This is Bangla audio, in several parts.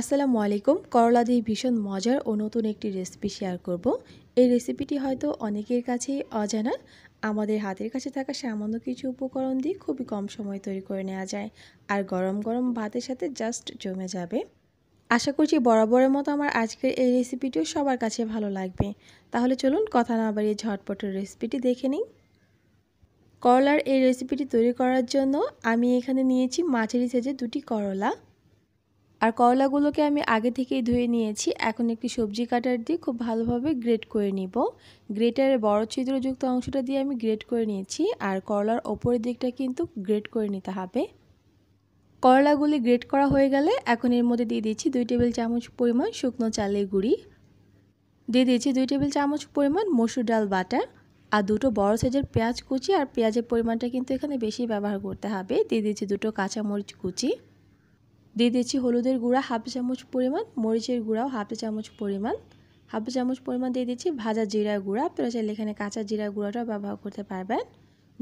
আসসালামু আলাইকুম করলা দিয়ে ভীষণ মজার ও নতুন একটি রেসিপি শেয়ার করব এই রেসিপিটি হয়তো অনেকের কাছেই অজানা আমাদের হাতের কাছে থাকা সামান্য কিছু উপকরণ দিয়ে খুবই কম সময় তৈরি করে নেওয়া যায় আর গরম গরম ভাতের সাথে জাস্ট জমে যাবে আশা করছি বরাবরের মতো আমার আজকের এই রেসিপিটিও সবার কাছে ভালো লাগবে তাহলে চলুন কথা না বাড়িয়ে ঝটপটের রেসিপিটি দেখে নিই করলার এই রেসিপিটি তৈরি করার জন্য আমি এখানে নিয়েছি মাছেরি সেজে দুটি করলা আর করলাগুলোকে আমি আগে থেকেই ধুয়ে নিয়েছি এখন একটি সবজি কাটার দিয়ে খুব ভালোভাবে গ্রেট করে নিব গ্রেটারের বড় ছিদ্রযুক্ত অংশটা দিয়ে আমি গ্রেট করে নিয়েছি আর করলার ওপরের দিকটা কিন্তু গ্রেট করে নিতে হবে করলাগুলি গ্রেট করা হয়ে গেলে এখন এর মধ্যে দিয়ে দিচ্ছি দুই টেবিল চামচ পরিমাণ শুকনো চালের গুঁড়ি দিয়ে দিয়েছি দুই টেবিল চামচ পরিমাণ মসুর ডাল বাটা আর দুটো বড় সাইজের পেঁয়াজ কুচি আর পেঁয়াজের পরিমাণটা কিন্তু এখানে বেশি ব্যবহার করতে হবে দিয়ে দিয়েছি দুটো কাঁচামরিচ কুচি দিয়ে দিয়েছি হলুদের গুঁড়া হাফ চামচ পরিমাণ মরিচের গুঁড়াও হাফ চামচ পরিমাণ হাফ চামচ পরিমাণ দিয়ে দিচ্ছি ভাজা জিরা গুঁড়া আপনারা চাইলে এখানে কাঁচা জিরা গুঁড়াটাও ব্যবহার করতে পারবেন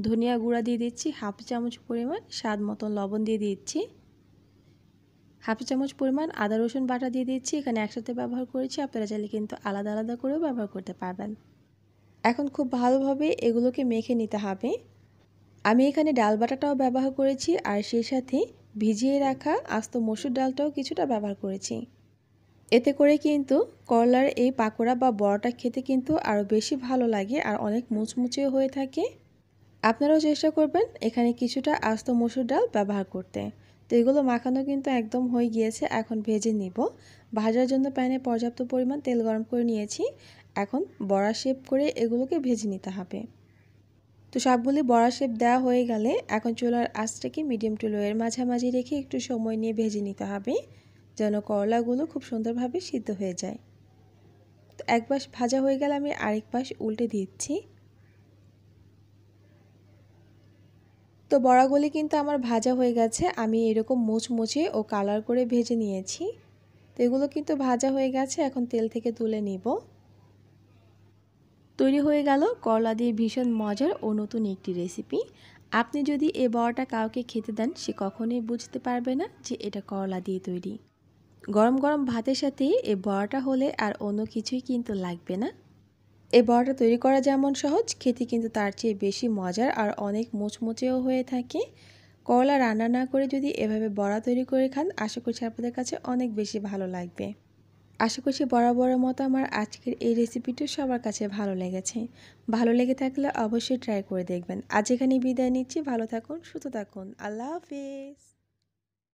ধনিয়া গুঁড়া দিয়ে দিচ্ছি হাফ চামচ পরিমাণ স্বাদ মতন লবণ দিয়ে দিচ্ছি হাফ চামচ পরিমাণ আদা রসুন বাটা দিয়ে দিচ্ছি এখানে একসাথে ব্যবহার করেছি আপনারা চাইলে কিন্তু আলাদা আলাদা করেও ব্যবহার করতে পারবেন এখন খুব ভালোভাবে এগুলোকে মেখে নিতে হবে আমি এখানে ডাল বাটাটাও ব্যবহার করেছি আর সেই সাথে ভিজিয়ে রাখা আস্ত মসুর ডালটাও কিছুটা ব্যবহার করেছি এতে করে কিন্তু করলার এই পাকোড়া বা বড়াটা খেতে কিন্তু আরও বেশি ভালো লাগে আর অনেক মুচমুচে হয়ে থাকে আপনারাও চেষ্টা করবেন এখানে কিছুটা আস্ত মসুর ডাল ব্যবহার করতে তো এগুলো মাখানো কিন্তু একদম হয়ে গিয়েছে এখন ভেজে নিব ভাজার জন্য প্যানে পর্যাপ্ত পরিমাণ তেল গরম করে নিয়েছি এখন বড়া শেপ করে এগুলোকে ভেজে নিতে হবে তো সবগুলি বড়া শেপ দেওয়া হয়ে গেলে এখন চুলার আঁচটাকে মিডিয়াম টু লোয়ের মাঝামাঝি রেখে একটু সময় নিয়ে ভেজে নিতে হবে যেন করলাগুলো খুব সুন্দরভাবে সিদ্ধ হয়ে যায় তো এক পাশ ভাজা হয়ে গেলে আমি আরেক পাশ উল্টে দিচ্ছি তো বড়াগুলি কিন্তু আমার ভাজা হয়ে গেছে আমি এরকম মোচমোচে ও কালার করে ভেজে নিয়েছি তো এগুলো কিন্তু ভাজা হয়ে গেছে এখন তেল থেকে তুলে নিব তৈরি হয়ে গেল করলা দিয়ে ভীষণ মজার ও নতুন একটি রেসিপি আপনি যদি এ বড়াটা কাউকে খেতে দেন সে কখনোই বুঝতে পারবে না যে এটা করলা দিয়ে তৈরি গরম গরম ভাতের সাথে এ বড়াটা হলে আর অন্য কিছুই কিন্তু লাগবে না এ বড়াটা তৈরি করা যেমন সহজ খেতে কিন্তু তার চেয়ে বেশি মজার আর অনেক মুচমুচেও হয়ে থাকে করলা রান্না না করে যদি এভাবে বড়া তৈরি করে খান আশা করছি আপনাদের কাছে অনেক বেশি ভালো লাগবে আশা করছি বরাবর মতো আমার আজকের এই রেসিপিটি সবার কাছে ভালো লেগেছে ভালো লেগে থাকলে অবশ্যই ট্রাই করে দেখবেন আজ এখানে বিদায় নিচ্ছি ভালো থাকুন সুস্থ থাকুন আল্লাহ হাফিজ